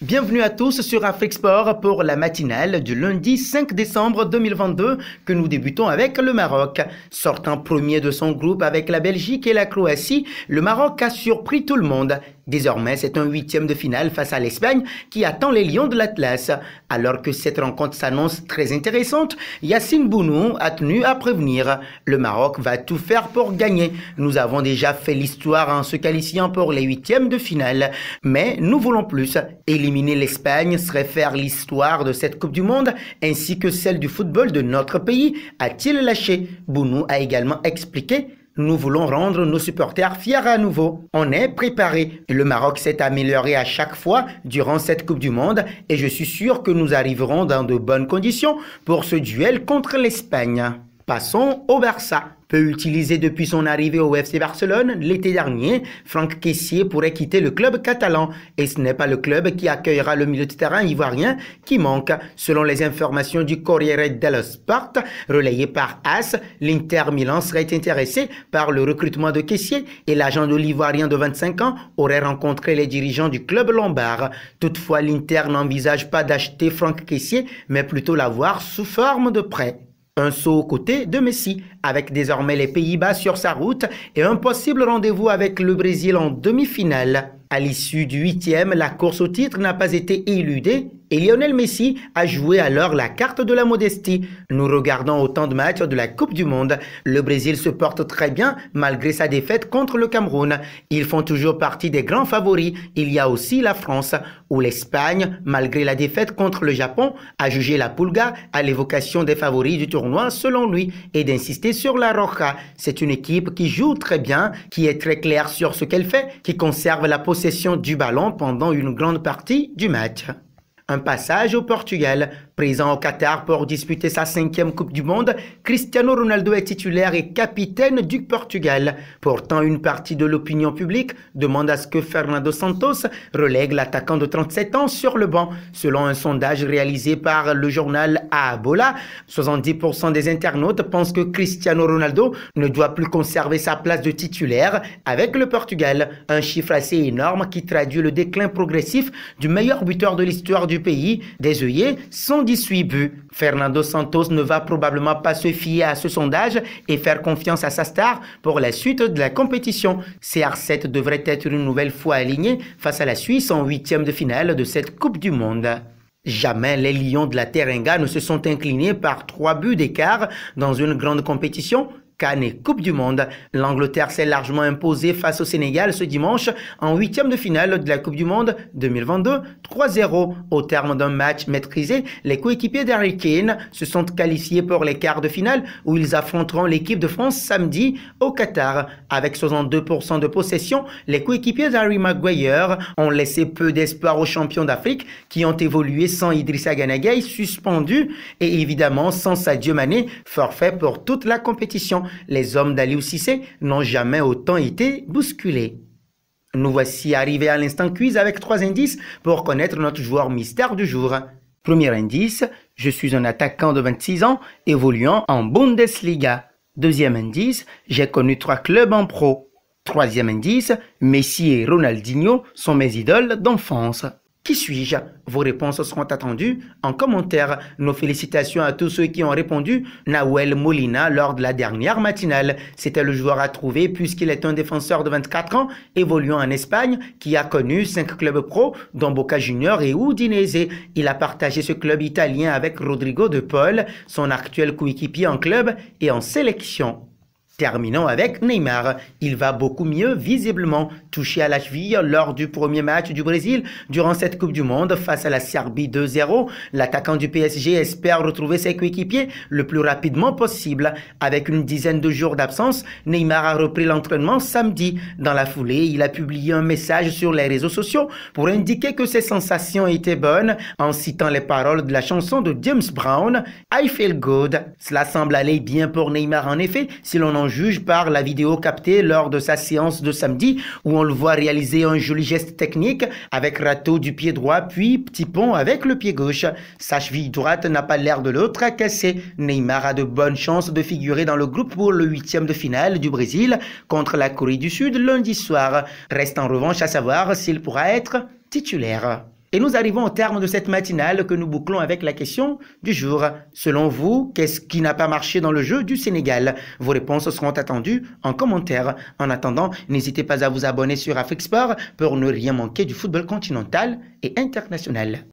Bienvenue à tous sur Afrique Sport pour la matinale du lundi 5 décembre 2022 que nous débutons avec le Maroc. Sortant premier de son groupe avec la Belgique et la Croatie, le Maroc a surpris tout le monde Désormais, c'est un huitième de finale face à l'Espagne qui attend les Lions de l'Atlas. Alors que cette rencontre s'annonce très intéressante, Yacine Bounou a tenu à prévenir. Le Maroc va tout faire pour gagner. Nous avons déjà fait l'histoire en se qualifiant pour les huitièmes de finale. Mais nous voulons plus. Éliminer l'Espagne serait faire l'histoire de cette Coupe du Monde ainsi que celle du football de notre pays, a-t-il lâché. Bounou a également expliqué nous voulons rendre nos supporters fiers à nouveau. On est préparé. Le Maroc s'est amélioré à chaque fois durant cette Coupe du Monde et je suis sûr que nous arriverons dans de bonnes conditions pour ce duel contre l'Espagne. Passons au Barça. Peu utilisé depuis son arrivée au FC Barcelone l'été dernier, Franck Kessier pourrait quitter le club catalan et ce n'est pas le club qui accueillera le milieu de terrain ivoirien qui manque. Selon les informations du Corriere dello Sport, relayées par AS, l'Inter Milan serait intéressé par le recrutement de Kessier et l'agent de l'ivoirien de 25 ans aurait rencontré les dirigeants du club lombard. Toutefois, l'Inter n'envisage pas d'acheter Franck Kessier mais plutôt l'avoir sous forme de prêt. Un saut côté de Messi, avec désormais les Pays-Bas sur sa route et un possible rendez-vous avec le Brésil en demi-finale. À l'issue du huitième, la course au titre n'a pas été éludée et Lionel Messi a joué alors la carte de la modestie. Nous regardons autant de matchs de la Coupe du Monde. Le Brésil se porte très bien malgré sa défaite contre le Cameroun. Ils font toujours partie des grands favoris. Il y a aussi la France, où l'Espagne, malgré la défaite contre le Japon, a jugé la Pulga à l'évocation des favoris du tournoi selon lui et d'insister sur la Roja. C'est une équipe qui joue très bien, qui est très claire sur ce qu'elle fait, qui conserve la possession du ballon pendant une grande partie du match un passage au Portugal Présent au Qatar pour disputer sa cinquième Coupe du Monde, Cristiano Ronaldo est titulaire et capitaine du Portugal. Pourtant, une partie de l'opinion publique demande à ce que Fernando Santos relègue l'attaquant de 37 ans sur le banc. Selon un sondage réalisé par le journal Abola, 70% des internautes pensent que Cristiano Ronaldo ne doit plus conserver sa place de titulaire avec le Portugal. Un chiffre assez énorme qui traduit le déclin progressif du meilleur buteur de l'histoire du pays. Des œillets suit buts, Fernando Santos ne va probablement pas se fier à ce sondage et faire confiance à sa star pour la suite de la compétition. CR7 devrait être une nouvelle fois aligné face à la Suisse en huitième de finale de cette Coupe du Monde. Jamais les Lions de la Teranga ne se sont inclinés par trois buts d'écart dans une grande compétition Cannes Coupe du Monde. L'Angleterre s'est largement imposée face au Sénégal ce dimanche en huitième de finale de la Coupe du Monde 2022, 3-0. Au terme d'un match maîtrisé, les coéquipiers d'Harry Kane se sont qualifiés pour les quarts de finale où ils affronteront l'équipe de France samedi au Qatar. Avec 62% de possession, les coéquipiers d'Harry Maguire ont laissé peu d'espoir aux champions d'Afrique qui ont évolué sans Idrissa Ganagay suspendu et évidemment sans Sadio Mané forfait pour toute la compétition les hommes d'Aliou n'ont jamais autant été bousculés. Nous voici arrivés à l'instant quiz avec trois indices pour connaître notre joueur mystère du jour. Premier indice, je suis un attaquant de 26 ans évoluant en Bundesliga. Deuxième indice, j'ai connu trois clubs en pro. Troisième indice, Messi et Ronaldinho sont mes idoles d'enfance. Qui suis-je Vos réponses seront attendues en commentaire. Nos félicitations à tous ceux qui ont répondu. Nahuel Molina, lors de la dernière matinale, c'était le joueur à trouver puisqu'il est un défenseur de 24 ans évoluant en Espagne qui a connu cinq clubs pro dont Boca Junior et Udinese. Il a partagé ce club italien avec Rodrigo De Paul, son actuel coéquipier en club et en sélection Terminons avec Neymar. Il va beaucoup mieux visiblement. Touché à la cheville lors du premier match du Brésil durant cette Coupe du Monde face à la Serbie 2-0, l'attaquant du PSG espère retrouver ses coéquipiers le plus rapidement possible. Avec une dizaine de jours d'absence, Neymar a repris l'entraînement samedi. Dans la foulée, il a publié un message sur les réseaux sociaux pour indiquer que ses sensations étaient bonnes en citant les paroles de la chanson de James Brown, I Feel Good. Cela semble aller bien pour Neymar en effet si l'on en juge par la vidéo captée lors de sa séance de samedi où on le voit réaliser un joli geste technique avec râteau du pied droit puis petit pont avec le pied gauche. Sa cheville droite n'a pas l'air de l'autre à casser. Neymar a de bonnes chances de figurer dans le groupe pour le huitième de finale du Brésil contre la Corée du Sud lundi soir. Reste en revanche à savoir s'il pourra être titulaire. Et nous arrivons au terme de cette matinale que nous bouclons avec la question du jour. Selon vous, qu'est-ce qui n'a pas marché dans le jeu du Sénégal Vos réponses seront attendues en commentaire. En attendant, n'hésitez pas à vous abonner sur Afrique Sport pour ne rien manquer du football continental et international.